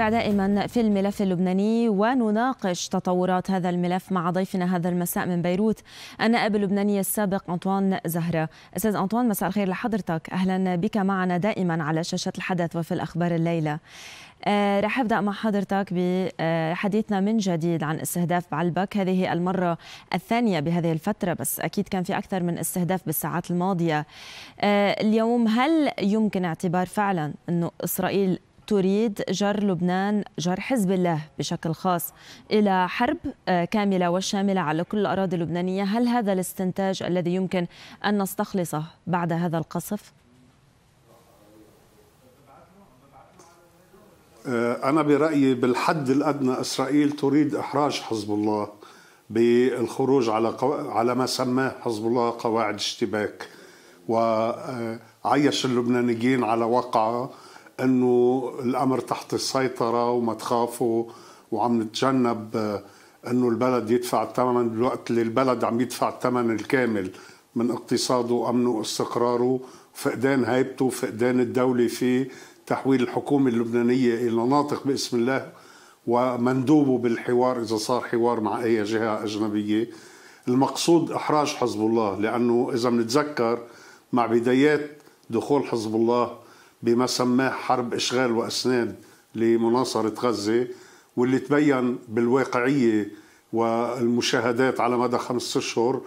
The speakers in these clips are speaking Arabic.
نتابع دائما في الملف اللبناني ونناقش تطورات هذا الملف مع ضيفنا هذا المساء من بيروت النائب اللبناني السابق أنطوان زهرة أستاذ أنطوان مساء الخير لحضرتك أهلا بك معنا دائما على شاشة الحدث وفي الأخبار الليلة أه رح ابدا مع حضرتك بحديثنا من جديد عن استهداف بعلبك هذه المره الثانيه بهذه الفتره بس اكيد كان في اكثر من استهداف بالساعات الماضيه أه اليوم هل يمكن اعتبار فعلا انه اسرائيل تريد جر لبنان جر حزب الله بشكل خاص إلى حرب آه، كاملة وشاملة على كل الأراضي اللبنانية هل هذا الاستنتاج الذي يمكن أن نستخلصه بعد هذا القصف؟ آه، أنا برأيي بالحد الأدنى إسرائيل تريد إحراج حزب الله بالخروج على على ما سماه حزب الله قواعد اشتباك وعيش اللبنانيين على وقعه انه الامر تحت السيطره وما تخافوا وعم نتجنب آه، انه البلد يدفع الثمن بالوقت اللي البلد عم يدفع الثمن الكامل من اقتصاده وامنه واستقراره فقدان هيبته فقدان الدوله فيه تحويل الحكومه اللبنانيه الى ناطق باسم الله ومندوبه بالحوار اذا صار حوار مع اي جهه اجنبيه المقصود احراج حزب الله لانه اذا بنتذكر مع بدايات دخول حزب الله بما سماه حرب إشغال وأسنان لمناصرة غزة واللي تبين بالواقعية والمشاهدات على مدى خمس أشهر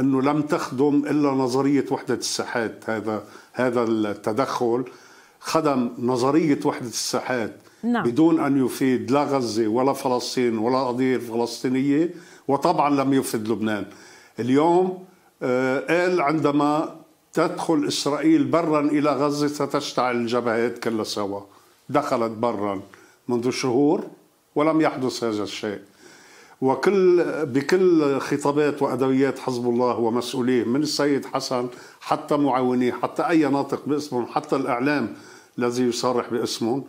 أنه لم تخدم إلا نظرية وحدة الساحات هذا هذا التدخل خدم نظرية وحدة الساحات نعم. بدون أن يفيد لا غزة ولا فلسطين ولا قضية الفلسطينية وطبعا لم يفد لبنان اليوم آه، قال عندما تدخل إسرائيل برا إلى غزة ستشتعل الجبهات كلها سوا دخلت برا منذ شهور ولم يحدث هذا الشيء وكل بكل خطابات وادويات حزب الله ومسؤوليه من السيد حسن حتى معاونيه حتى اي ناطق باسمهم حتى الاعلام الذي يصرح باسمهم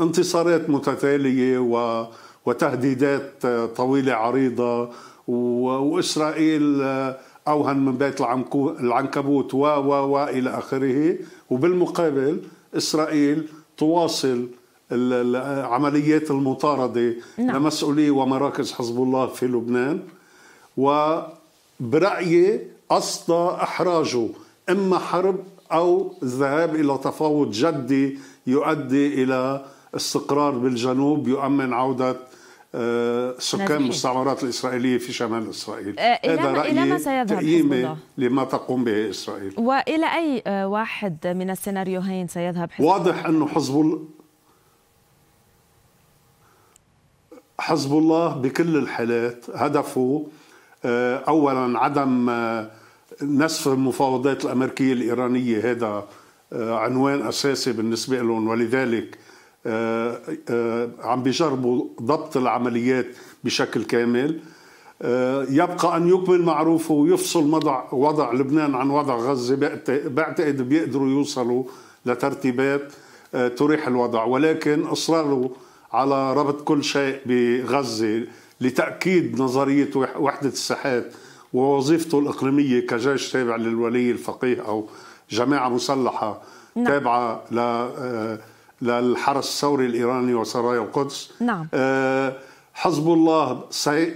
انتصارات متتاليه و وتهديدات طويله عريضه واسرائيل اوهن من بيت العنكبوت و و و الى اخره وبالمقابل اسرائيل تواصل عمليات المطارده نعم. لمسؤولي ومراكز حزب الله في لبنان وبرايي اصدى احراجه اما حرب او الذهاب الى تفاوض جدي يؤدي الى استقرار بالجنوب يؤمن عوده آه، سكان المستعمرات الإسرائيلية في شمال إسرائيل آه، إلى هذا رأيي سيذهب تقييمي لما تقوم به إسرائيل وإلى أي واحد من السيناريوهين سيذهب حزب واضح أنه حزب حزب الله بكل الحالات هدفه آه، أولا عدم نسف المفاوضات الأمريكية الإيرانية هذا عنوان أساسي بالنسبة لهم ولذلك آه، آه، عم بيجربوا ضبط العمليات بشكل كامل آه، يبقى أن يكمل معروفه ويفصل وضع, وضع لبنان عن وضع غزة بعتقد بيقدروا يوصلوا لترتيبات تريح الوضع ولكن إصراره على ربط كل شيء بغزة لتأكيد نظرية وحدة الساحات ووظيفته الإقليمية كجيش تابع للولي الفقيه أو جماعة مسلحة نعم. تابعة ل للحرس الثوري الإيراني وسرايا القدس نعم آه، حزب الله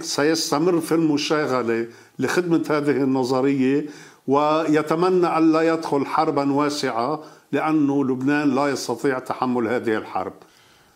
سيستمر في المشاغلة لخدمة هذه النظرية ويتمنى ألا يدخل حربا واسعة لأنه لبنان لا يستطيع تحمل هذه الحرب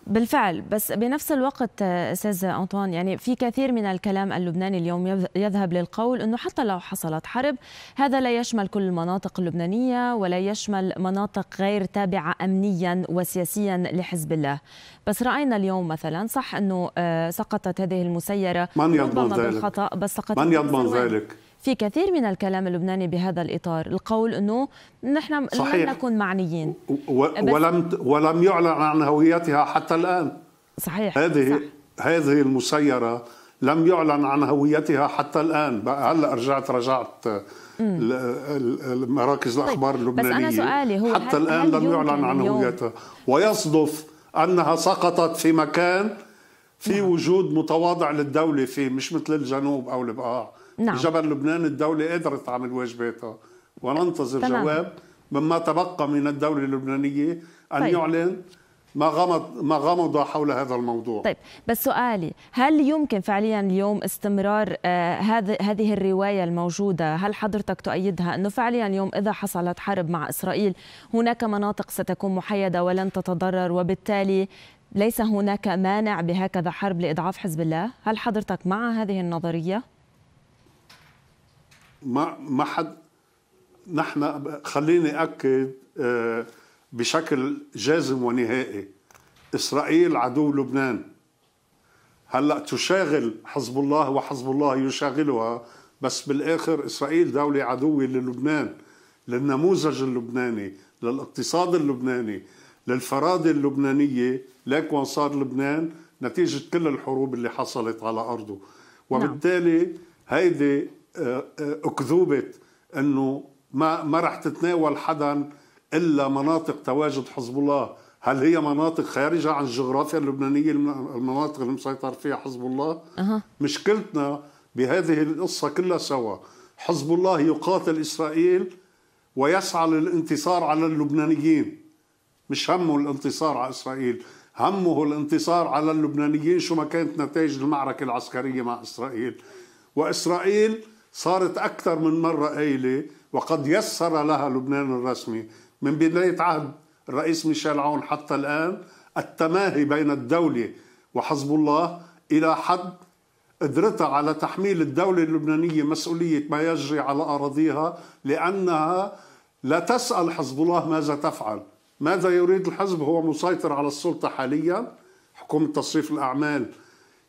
بالفعل بس بنفس الوقت استاذ انطوان يعني في كثير من الكلام اللبناني اليوم يذهب للقول انه حتى لو حصلت حرب هذا لا يشمل كل المناطق اللبنانيه ولا يشمل مناطق غير تابعه امنيا وسياسيا لحزب الله بس راينا اليوم مثلا صح انه آه، سقطت هذه المسيره من يضمن ذلك بالخطأ بس سقطت من يضمن ذلك في كثير من الكلام اللبناني بهذا الإطار القول أنه نحن لم نكن معنيين ولم ولم يعلن عن هويتها حتى الآن صحيح هذه صح. هذه المسيرة لم يعلن عن هويتها حتى الآن هلا رجعت رجعت مراكز طيب، الاخبار طيب. اللبنانيه بس أنا سؤالي هو حتى هل الان هل لم يعلن عن هويتها ويصدف انها سقطت في مكان في نعم. وجود متواضع للدوله فيه مش مثل الجنوب او البقاع نعم. جبل لبنان الدولة قدرت تعمل واجباتها وننتظر تمام. جواب مما تبقى من الدولة اللبنانية أن طيب. يعلن ما غمض ما غمض حول هذا الموضوع طيب بس سؤالي هل يمكن فعليا اليوم استمرار هذه آه هذه الروايه الموجوده هل حضرتك تؤيدها انه فعليا اليوم اذا حصلت حرب مع اسرائيل هناك مناطق ستكون محيده ولن تتضرر وبالتالي ليس هناك مانع بهكذا حرب لاضعاف حزب الله هل حضرتك مع هذه النظريه ما ما حد نحن خليني اكد آه، بشكل جازم ونهائي اسرائيل عدو لبنان هلا تشاغل حزب الله وحزب الله يشاغلها بس بالاخر اسرائيل دوله عدوه للبنان للنموذج اللبناني للاقتصاد اللبناني للفرادة اللبنانية لك وين صار لبنان نتيجة كل الحروب اللي حصلت على أرضه نعم. وبالتالي هيدي اكذوبه انه ما ما راح تتناول حدا الا مناطق تواجد حزب الله هل هي مناطق خارجة عن الجغرافيا اللبنانية المناطق اللي مسيطر فيها حزب الله أه. مشكلتنا بهذه القصة كلها سوا حزب الله يقاتل إسرائيل ويسعى للانتصار على اللبنانيين مش همه الانتصار على إسرائيل همه الانتصار على اللبنانيين شو ما كانت نتائج المعركة العسكرية مع إسرائيل وإسرائيل صارت أكثر من مرة قايلة وقد يسر لها لبنان الرسمي من بداية عهد الرئيس ميشيل عون حتى الآن التماهي بين الدولة وحزب الله إلى حد قدرتها على تحميل الدولة اللبنانية مسؤولية ما يجري على أراضيها لأنها لا تسأل حزب الله ماذا تفعل ماذا يريد الحزب هو مسيطر على السلطة حاليا حكومة تصريف الأعمال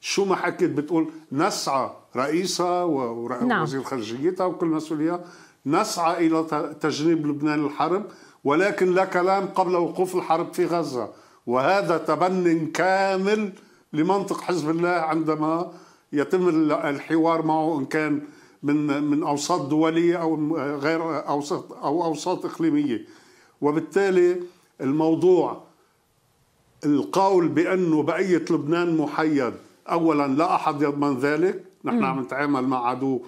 شو ما حكيت بتقول نسعى رئيسها ووزير نعم. خارجيتها وكل مسؤوليها نسعى الى تجنيب لبنان الحرب ولكن لا كلام قبل وقوف الحرب في غزه وهذا تبن كامل لمنطق حزب الله عندما يتم الحوار معه ان كان من من اوساط دوليه او غير اوساط او اوساط اقليميه وبالتالي الموضوع القول بانه بقيه لبنان محيد اولا لا احد يضمن ذلك نحن عم نتعامل مع عدو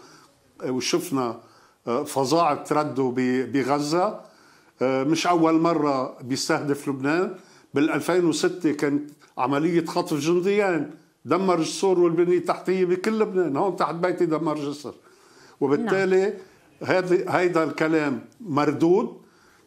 آه، وشفنا آه، فظاعه رده بغزه آه، مش اول مره بيستهدف لبنان بال 2006 كانت عمليه خطف جنديان دمر السور والبنيه التحتيه بكل لبنان هون تحت بيتي دمر جسر وبالتالي نعم. هذا هيدا الكلام مردود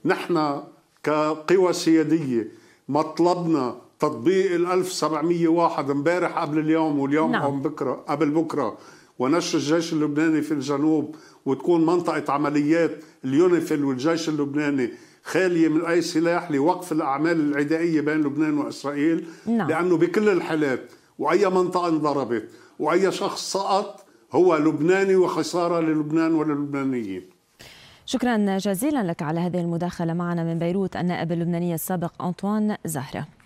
نحن كقوى سياديه مطلبنا تطبيق ال 1701 امبارح قبل اليوم واليوم نعم. قبل بكره قبل بكره ونشر الجيش اللبناني في الجنوب وتكون منطقه عمليات اليونيفيل والجيش اللبناني خاليه من اي سلاح لوقف الاعمال العدائيه بين لبنان واسرائيل نعم. لانه بكل الحالات واي منطقه انضربت واي شخص سقط هو لبناني وخساره للبنان وللبنانيين شكرا جزيلا لك على هذه المداخله معنا من بيروت النائب اللبناني السابق انطوان زهره